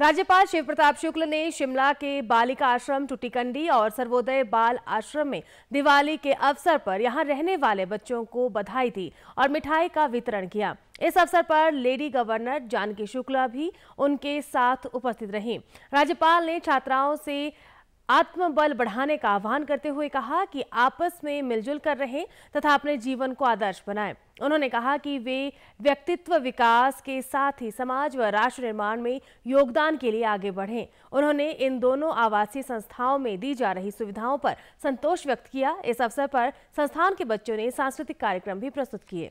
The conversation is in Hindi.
राज्यपाल शिव प्रताप शुक्ल ने शिमला के बालिका आश्रम टुटीकंडी और सर्वोदय बाल आश्रम में दिवाली के अवसर पर यहां रहने वाले बच्चों को बधाई दी और मिठाई का वितरण किया इस अवसर पर लेडी गवर्नर जानकी शुक्ला भी उनके साथ उपस्थित रहीं राज्यपाल ने छात्राओं से आत्मबल बढ़ाने का आह्वान करते हुए कहा कि आपस में मिलजुल कर रहें तथा अपने जीवन को आदर्श बनाएं। उन्होंने कहा कि वे व्यक्तित्व विकास के साथ ही समाज व राष्ट्र निर्माण में योगदान के लिए आगे बढ़ें। उन्होंने इन दोनों आवासीय संस्थाओं में दी जा रही सुविधाओं पर संतोष व्यक्त किया इस अवसर पर संस्थान के बच्चों ने सांस्कृतिक कार्यक्रम भी प्रस्तुत किए